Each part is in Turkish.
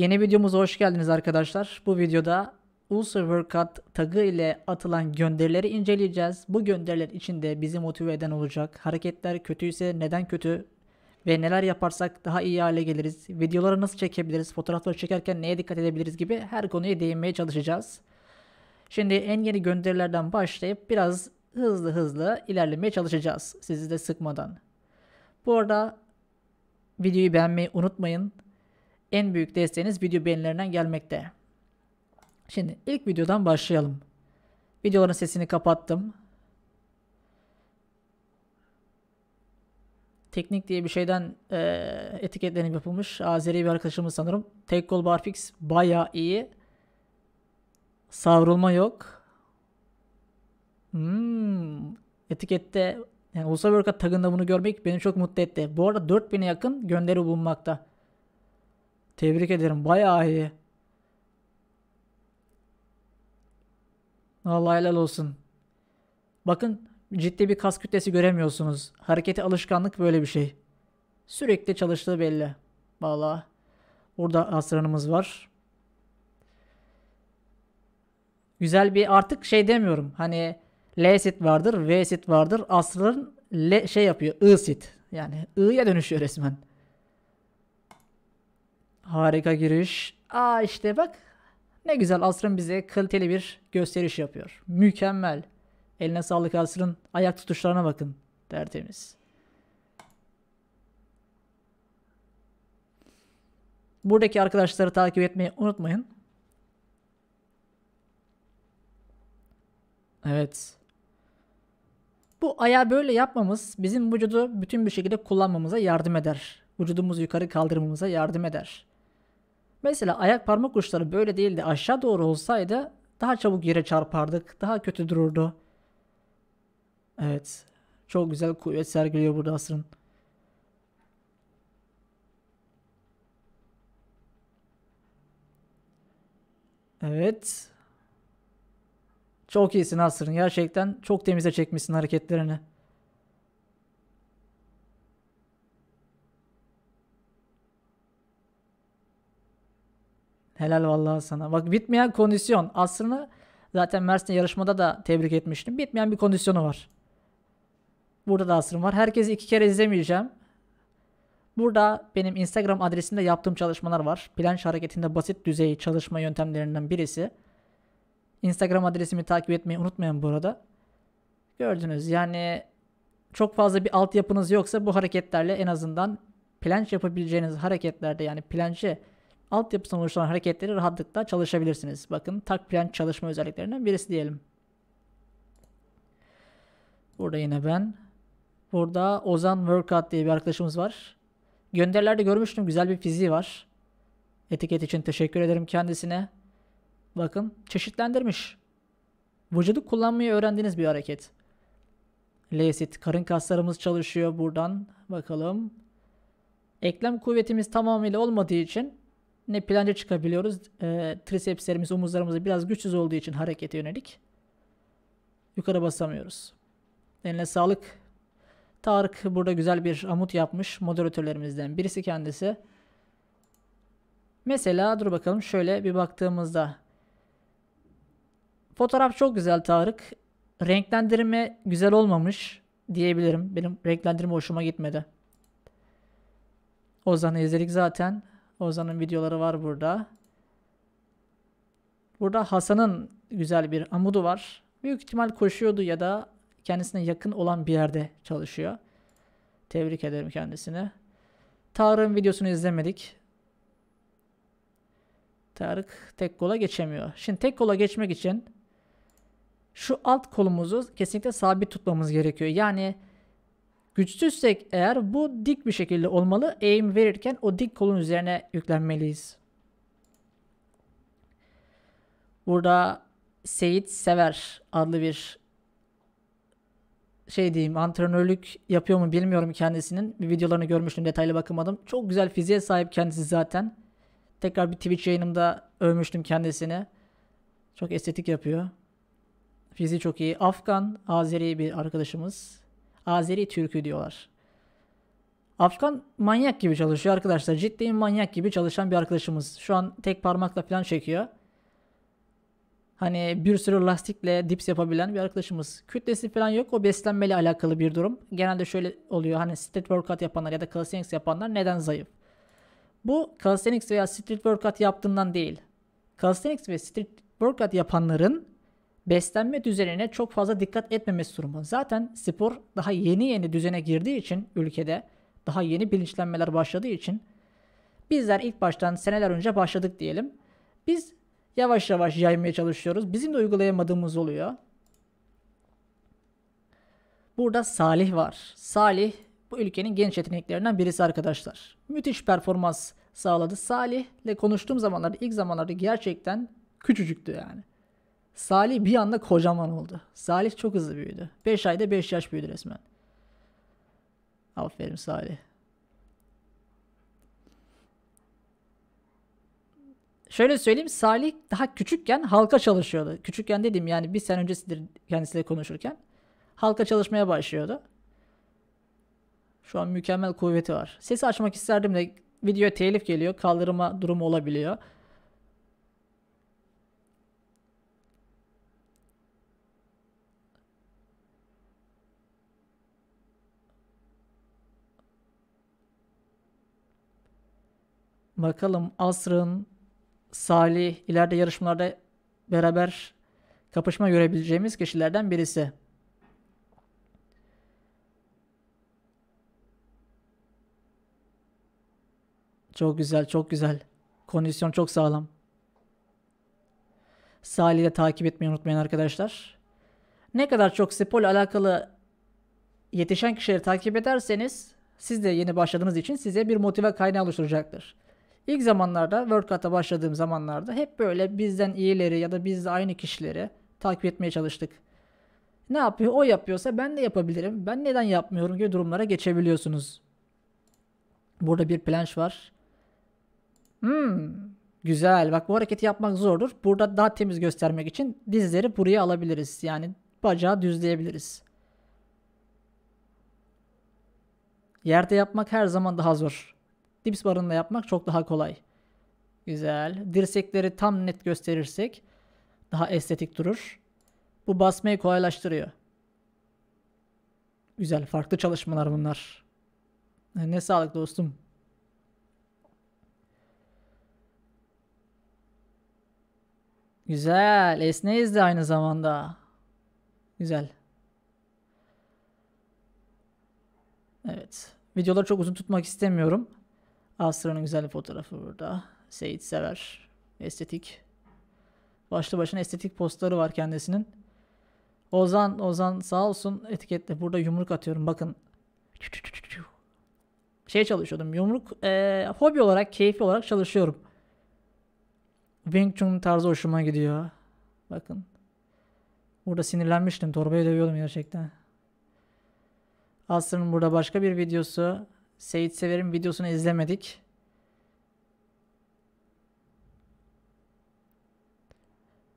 Yeni videomuza hoş geldiniz arkadaşlar. Bu videoda Ulcer Workout tagı ile atılan gönderileri inceleyeceğiz. Bu gönderiler içinde bizi motive eden olacak. Hareketler kötüyse neden kötü ve neler yaparsak daha iyi hale geliriz. Videoları nasıl çekebiliriz, fotoğrafları çekerken neye dikkat edebiliriz gibi her konuya değinmeye çalışacağız. Şimdi en yeni gönderilerden başlayıp biraz hızlı hızlı ilerlemeye çalışacağız. Sizi de sıkmadan. Bu arada videoyu beğenmeyi unutmayın. En büyük desteğiniz video beğenilerinden gelmekte. Şimdi ilk videodan başlayalım. Videoların sesini kapattım. Teknik diye bir şeyden e, etiketlenip yapılmış. Azeri bir arkadaşımız sanırım. Tek gol barfix baya iyi. Savrulma yok. Hmm. Etikette yani Ulusal Workout tagında bunu görmek beni çok mutlu etti. Bu arada 4000'e yakın gönderi bulunmakta. Tebrik ederim. Bayağı iyi. Vallahi helal olsun. Bakın ciddi bir kas kütlesi göremiyorsunuz. Harekete alışkanlık böyle bir şey. Sürekli çalıştığı belli. Vallahi burada aslanımız var. Güzel bir artık şey demiyorum. Hani L sit vardır, V sit vardır. Asrın L şey yapıyor. I sit. Yani I'ya dönüşüyor resmen. Harika giriş. Aa işte bak. Ne güzel Asrın bize kaliteli bir gösteriş yapıyor. Mükemmel. Eline sağlık Asrın. Ayak tutuşlarına bakın. Tertemiz. Buradaki arkadaşları takip etmeyi unutmayın. Evet. Bu ayağı böyle yapmamız bizim vücudu bütün bir şekilde kullanmamıza yardım eder. Vücudumuzu yukarı kaldırmamıza yardım eder. Mesela ayak parmak uçları böyle değil de aşağı doğru olsaydı daha çabuk yere çarpardık. Daha kötü dururdu. Evet. Çok güzel kuvvet sergiliyor burada asrın. Evet. Çok iyisin Asrın. Gerçekten çok temize çekmişsin hareketlerini. Helal vallahi sana. Bak bitmeyen kondisyon. Aslını zaten Mersin yarışmada da tebrik etmiştim. Bitmeyen bir kondisyonu var. Burada da asrım var. Herkesi iki kere izlemeyeceğim. Burada benim Instagram adresimde yaptığım çalışmalar var. Planş hareketinde basit düzey çalışma yöntemlerinden birisi. Instagram adresimi takip etmeyi unutmayın burada. Gördünüz yani çok fazla bir altyapınız yoksa bu hareketlerle en azından planç yapabileceğiniz hareketlerde yani planşe altyapısından oluşturulan hareketleri rahatlıkla çalışabilirsiniz. Bakın tak plan çalışma özelliklerinden birisi diyelim. Burada yine ben. Burada Ozan Workout diye bir arkadaşımız var. Gönderilerde görmüştüm güzel bir fiziği var. Etiket için teşekkür ederim kendisine. Bakın çeşitlendirmiş. Vücudu kullanmayı öğrendiğiniz bir hareket. l karın kaslarımız çalışıyor buradan. Bakalım. Eklem kuvvetimiz tamamıyla olmadığı için ne planca çıkabiliyoruz. E, ee, trisepslerimiz, omuzlarımız biraz güçsüz olduğu için harekete yönelik yukarı basamıyoruz. Eline sağlık. Tarık burada güzel bir amut yapmış moderatörlerimizden birisi kendisi. Mesela dur bakalım şöyle bir baktığımızda. Fotoğraf çok güzel Tarık. Renklendirme güzel olmamış diyebilirim. Benim renklendirme hoşuma gitmedi. Ozan'ı izledik zaten. Ozan'ın videoları var burada. Burada Hasan'ın güzel bir amudu var. Büyük ihtimal koşuyordu ya da kendisine yakın olan bir yerde çalışıyor. Tebrik ederim kendisini. Tarık'ın videosunu izlemedik. Tarık tek kola geçemiyor. Şimdi tek kola geçmek için şu alt kolumuzu kesinlikle sabit tutmamız gerekiyor. Yani Güçsüzsek eğer bu dik bir şekilde olmalı. Eğim verirken o dik kolun üzerine yüklenmeliyiz. Burada Seyit Sever adlı bir şey diyeyim antrenörlük yapıyor mu bilmiyorum kendisinin. Bir videolarını görmüştüm detaylı bakamadım. Çok güzel fiziğe sahip kendisi zaten. Tekrar bir Twitch yayınımda övmüştüm kendisini. Çok estetik yapıyor. Fiziği çok iyi. Afgan, Azeri bir arkadaşımız. Azeri Türkü diyorlar. Afgan manyak gibi çalışıyor arkadaşlar. Ciddi manyak gibi çalışan bir arkadaşımız. Şu an tek parmakla falan çekiyor. Hani bir sürü lastikle dips yapabilen bir arkadaşımız. Kütlesi falan yok. O beslenmeyle alakalı bir durum. Genelde şöyle oluyor. Hani street workout yapanlar ya da calisthenics yapanlar neden zayıf? Bu calisthenics veya street workout yaptığından değil. Calisthenics ve street workout yapanların beslenme düzenine çok fazla dikkat etmemesi durumunda. Zaten spor daha yeni yeni düzene girdiği için ülkede daha yeni bilinçlenmeler başladığı için bizler ilk baştan seneler önce başladık diyelim. Biz yavaş yavaş yaymaya çalışıyoruz. Bizim de uygulayamadığımız oluyor. Burada Salih var. Salih bu ülkenin genç yeteneklerinden birisi arkadaşlar. Müthiş performans sağladı. Salih. Salih'le konuştuğum zamanlarda ilk zamanlarda gerçekten küçücüktü yani. Salih bir anda kocaman oldu. Salih çok hızlı büyüdü. 5 ayda 5 yaş büyüdü resmen. Aferin Salih. Şöyle söyleyeyim Salih daha küçükken halka çalışıyordu. Küçükken dedim yani bir sene öncesidir kendisiyle konuşurken. Halka çalışmaya başlıyordu. Şu an mükemmel kuvveti var. Sesi açmak isterdim de video telif geliyor. Kaldırma durumu olabiliyor. Bakalım Asrın, Salih ileride yarışmalarda beraber kapışma görebileceğimiz kişilerden birisi. Çok güzel, çok güzel. Kondisyon çok sağlam. Salih'i de takip etmeyi unutmayın arkadaşlar. Ne kadar çok spor alakalı yetişen kişileri takip ederseniz siz de yeni başladığınız için size bir motive kaynağı oluşturacaktır. İlk zamanlarda workout'a başladığım zamanlarda hep böyle bizden iyileri ya da bizle aynı kişileri takip etmeye çalıştık. Ne yapıyor? O yapıyorsa ben de yapabilirim. Ben neden yapmıyorum gibi durumlara geçebiliyorsunuz. Burada bir planş var. Hmm, güzel. Bak bu hareketi yapmak zordur. Burada daha temiz göstermek için dizleri buraya alabiliriz. Yani bacağı düzleyebiliriz. Yerde yapmak her zaman daha zor dips barında yapmak çok daha kolay. Güzel. Dirsekleri tam net gösterirsek daha estetik durur. Bu basmayı kolaylaştırıyor. Güzel. Farklı çalışmalar bunlar. Ne sağlık dostum. Güzel. Esneyiz de aynı zamanda. Güzel. Evet. Videoları çok uzun tutmak istemiyorum. Astra'nın güzel bir fotoğrafı burada. Seyit Sever. Estetik. Başlı başına estetik postları var kendisinin. Ozan, Ozan sağ olsun etiketle. Burada yumruk atıyorum. Bakın. Şey çalışıyordum. Yumruk e, hobi olarak, keyfi olarak çalışıyorum. Wing Chun tarzı hoşuma gidiyor. Bakın. Burada sinirlenmiştim. Torbayı dövüyordum gerçekten. Asrın burada başka bir videosu. Seyit Sever'in videosunu izlemedik.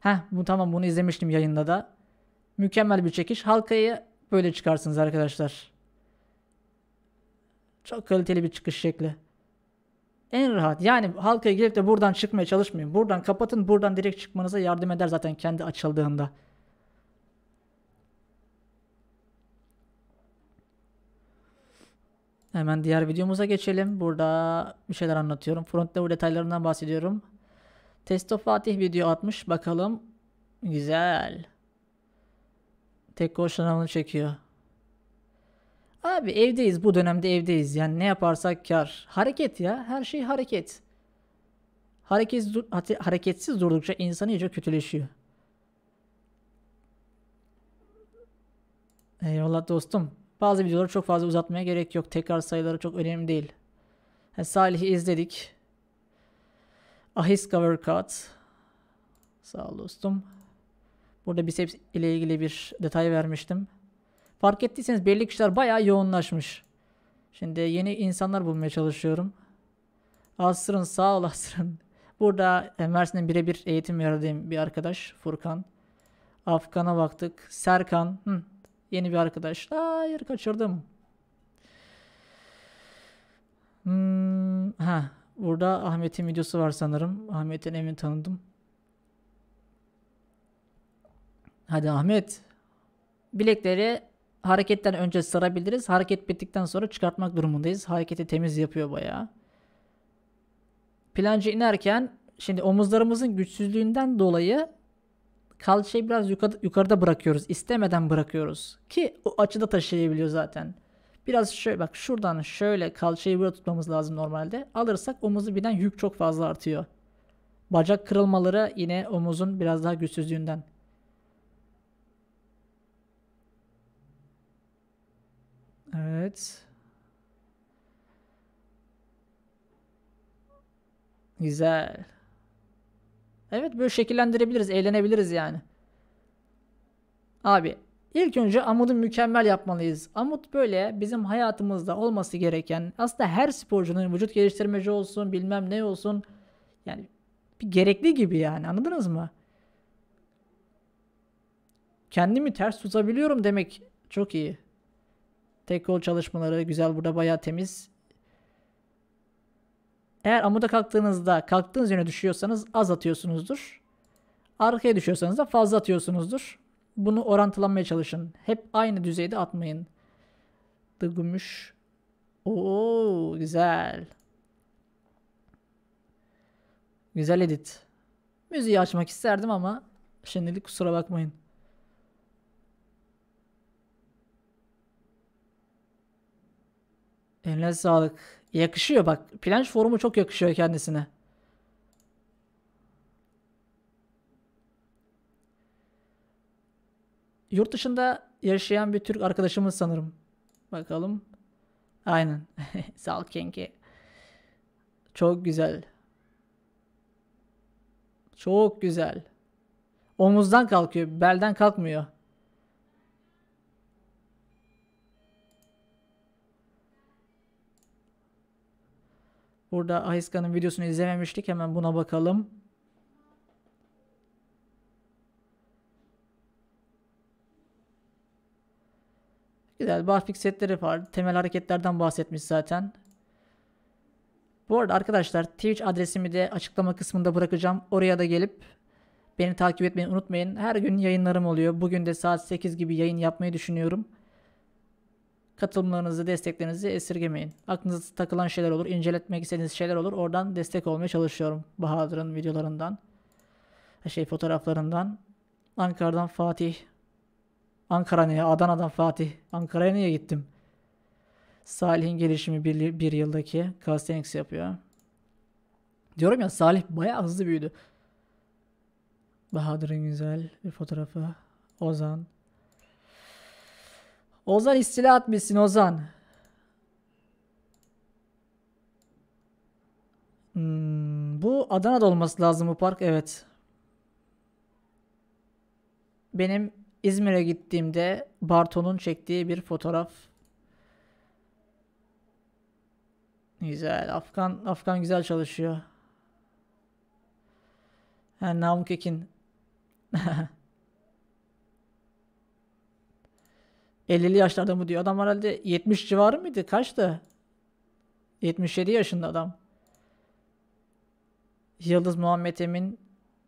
Heh bu tamam bunu izlemiştim yayında da. Mükemmel bir çekiş. Halkayı böyle çıkarsınız arkadaşlar. Çok kaliteli bir çıkış şekli. En rahat. Yani halkaya gelip de buradan çıkmaya çalışmayın. Buradan kapatın. Buradan direkt çıkmanıza yardım eder zaten kendi açıldığında. Hemen diğer videomuza geçelim. Burada bir şeyler anlatıyorum. Front lever detaylarından bahsediyorum. Testo Fatih video atmış. Bakalım. Güzel. Tek koşanını çekiyor. Abi evdeyiz. Bu dönemde evdeyiz. Yani ne yaparsak kar. Hareket ya. Her şey hareket. Hareketsiz, dur hareketsiz durdukça insan iyice kötüleşiyor. Eyvallah dostum. Bazı videoları çok fazla uzatmaya gerek yok. Tekrar sayıları çok önemli değil. Yani Salih'i izledik. Ahis cover cut. Sağ ol dostum. Burada biceps ile ilgili bir detay vermiştim. Fark ettiyseniz belli kişiler bayağı yoğunlaşmış. Şimdi yeni insanlar bulmaya çalışıyorum. Asrın sağ ol Asrın. Burada e, Mersin'den birebir eğitim verdiğim bir arkadaş Furkan. Afgan'a baktık. Serkan. Hı, Yeni bir arkadaş. Hayır kaçırdım. Hmm, ha, burada Ahmet'in videosu var sanırım. Ahmet'in evini tanıdım. Hadi Ahmet. Bilekleri hareketten önce sarabiliriz. Hareket bittikten sonra çıkartmak durumundayız. Hareketi temiz yapıyor bayağı. Plancı inerken şimdi omuzlarımızın güçsüzlüğünden dolayı kalçayı şey biraz yukarı, yukarıda bırakıyoruz. istemeden bırakıyoruz. Ki o açıda taşıyabiliyor zaten. Biraz şöyle bak şuradan şöyle kalçayı böyle tutmamız lazım normalde. Alırsak omuzu birden yük çok fazla artıyor. Bacak kırılmaları yine omuzun biraz daha güçsüzlüğünden. Evet. Güzel. Evet böyle şekillendirebiliriz, eğlenebiliriz yani. Abi ilk önce Amut'u mükemmel yapmalıyız. Amut böyle bizim hayatımızda olması gereken aslında her sporcunun vücut geliştirmeci olsun bilmem ne olsun yani bir gerekli gibi yani anladınız mı? Kendimi ters tutabiliyorum demek çok iyi. Tek kol çalışmaları güzel burada bayağı temiz. Eğer amuda kalktığınızda kalktığınız yöne düşüyorsanız az atıyorsunuzdur. Arkaya düşüyorsanız da fazla atıyorsunuzdur. Bunu orantılanmaya çalışın. Hep aynı düzeyde atmayın. The gümüş. Oo güzel. Güzel edit. Müziği açmak isterdim ama şimdilik kusura bakmayın. Eline sağlık. Yakışıyor bak. Planş formu çok yakışıyor kendisine. Yurt dışında yaşayan bir Türk arkadaşımız sanırım. Bakalım. Aynen. Sağ ol Kenki. Çok güzel. Çok güzel. Omuzdan kalkıyor. Belden kalkmıyor. Burada Ahiska'nın videosunu izlememiştik. Hemen buna bakalım. Güzel. Barfix setleri var. Temel hareketlerden bahsetmiş zaten. Bu arada arkadaşlar Twitch adresimi de açıklama kısmında bırakacağım. Oraya da gelip beni takip etmeyi unutmayın. Her gün yayınlarım oluyor. Bugün de saat 8 gibi yayın yapmayı düşünüyorum. Katılımlarınızı, desteklerinizi esirgemeyin. Aklınızda takılan şeyler olur, inceletmek istediğiniz şeyler olur. Oradan destek olmaya çalışıyorum. Bahadır'ın videolarından, şey fotoğraflarından. Ankara'dan Fatih. Ankara'ya, Adana'dan Fatih. Ankara'ya niye gittim? Salih'in gelişimi bir, bir yıldaki Calisthenics yapıyor. Diyorum ya Salih bayağı hızlı büyüdü. Bahadır'ın güzel bir fotoğrafı. Ozan. Ozan istila atmışsın Ozan. Hmm, bu Adana'da olması lazım bu park. Evet. Benim İzmir'e gittiğimde Barton'un çektiği bir fotoğraf. Güzel. Afgan Afgan güzel çalışıyor. Ha, Namık Ekin. 50'li yaşlarda mı diyor. Adam herhalde 70 civarı mıydı? Kaçtı? 77 yaşında adam. Yıldız Muhammed Emin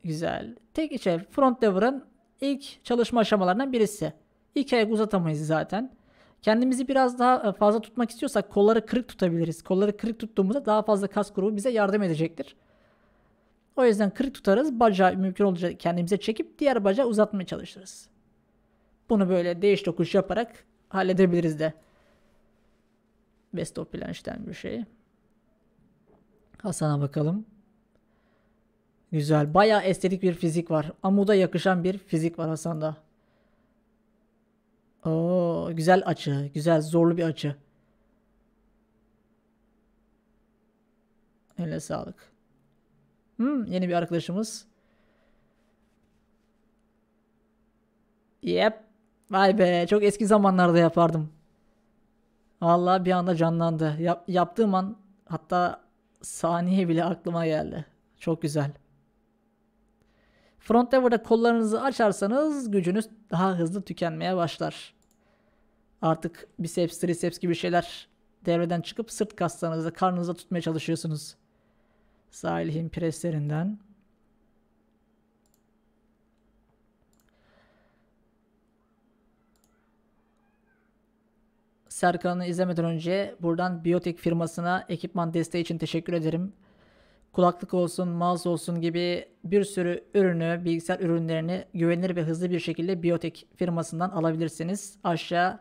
güzel. Tek içe front lever'ın ilk çalışma aşamalarından birisi. İki ay uzatamayız zaten. Kendimizi biraz daha e, fazla tutmak istiyorsak kolları kırık tutabiliriz. Kolları kırık tuttuğumuzda daha fazla kas grubu bize yardım edecektir. O yüzden kırık tutarız. Bacağı mümkün olacak kendimize çekip diğer bacağı uzatmaya çalışırız. Bunu böyle değiş tokuş yaparak halledebiliriz de. Best of Planch'ten bir şey. Hasan'a bakalım. Güzel. Baya estetik bir fizik var. Amuda yakışan bir fizik var Hasan'da. Oo, güzel açı. Güzel zorlu bir açı. Eline sağlık. Hmm, yeni bir arkadaşımız. Yep. Vay be çok eski zamanlarda yapardım. Vallahi bir anda canlandı. Yap, yaptığım an hatta saniye bile aklıma geldi. Çok güzel. Front lever'da kollarınızı açarsanız gücünüz daha hızlı tükenmeye başlar. Artık biceps, triceps gibi şeyler devreden çıkıp sırt kaslarınızı karnınıza tutmaya çalışıyorsunuz. Salih'in preslerinden. Serkan'ı izlemeden önce buradan Biyotek firmasına ekipman desteği için teşekkür ederim. Kulaklık olsun, mouse olsun gibi bir sürü ürünü, bilgisayar ürünlerini güvenilir ve hızlı bir şekilde Biyotek firmasından alabilirsiniz. Aşağı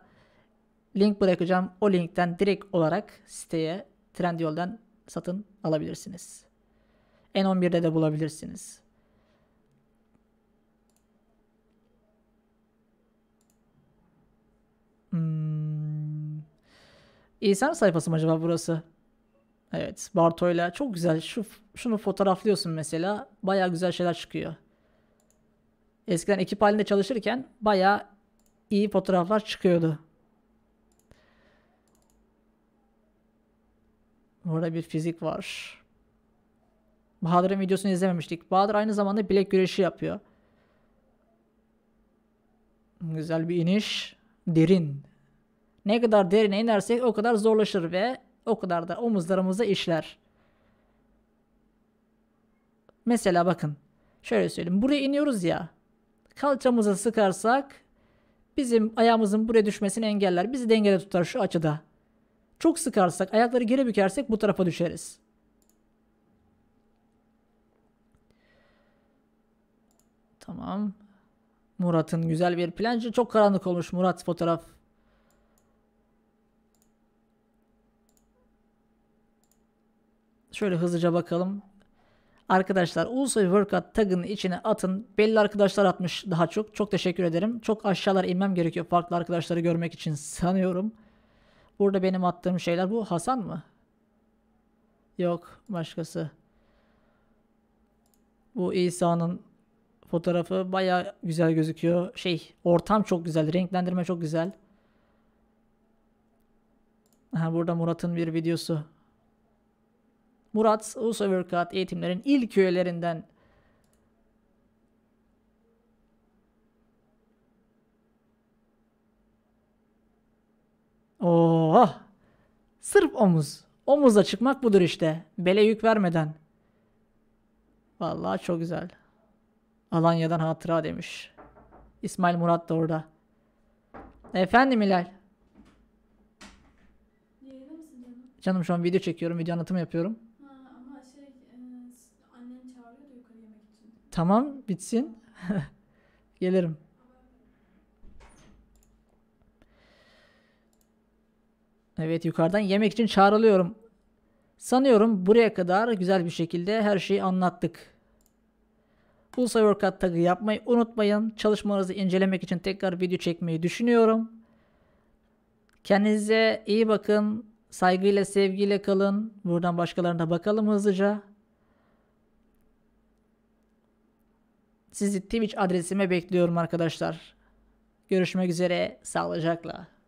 link bırakacağım. O linkten direkt olarak siteye Trendyol'dan satın alabilirsiniz. N11'de de bulabilirsiniz. İsem sayfası mı acaba burası? Evet Barto'yla çok güzel şu şunu fotoğraflıyorsun mesela baya güzel şeyler çıkıyor. Eskiden ekip halinde çalışırken baya iyi fotoğraflar çıkıyordu. Burada bir fizik var. Bahadır'ın videosunu izlememiştik. Bahadır aynı zamanda bilek güreşi yapıyor. Güzel bir iniş. Derin. Ne kadar derine inersek o kadar zorlaşır ve o kadar da omuzlarımıza işler. Mesela bakın şöyle söyleyeyim buraya iniyoruz ya kalçamıza sıkarsak bizim ayağımızın buraya düşmesini engeller. Bizi dengede tutar şu açıda. Çok sıkarsak ayakları geri bükersek bu tarafa düşeriz. Tamam. Murat'ın güzel bir plancı. Çok karanlık olmuş Murat fotoğraf Şöyle hızlıca bakalım. Arkadaşlar Ulusoy Workout tagını içine atın. Belli arkadaşlar atmış daha çok. Çok teşekkür ederim. Çok aşağılar inmem gerekiyor farklı arkadaşları görmek için sanıyorum. Burada benim attığım şeyler bu Hasan mı? Yok başkası. Bu İsa'nın fotoğrafı baya güzel gözüküyor. Şey ortam çok güzel. Renklendirme çok güzel. Ha, burada Murat'ın bir videosu. Murat Ulusal eğitimlerin ilk üyelerinden Oo, Sırf omuz. Omuzla çıkmak budur işte. Bele yük vermeden. Vallahi çok güzel. Alanya'dan hatıra demiş. İsmail Murat da orada. Efendim Hilal. Canım şu an video çekiyorum. Video anlatımı yapıyorum. Tamam bitsin. Gelirim. Evet yukarıdan yemek için çağrılıyorum. Sanıyorum buraya kadar güzel bir şekilde her şeyi anlattık. Pulsa Workout tagı yapmayı unutmayın. Çalışmanızı incelemek için tekrar video çekmeyi düşünüyorum. Kendinize iyi bakın. Saygıyla sevgiyle kalın. Buradan başkalarına bakalım hızlıca. Sizi Twitch adresime bekliyorum arkadaşlar. Görüşmek üzere. Sağlıcakla.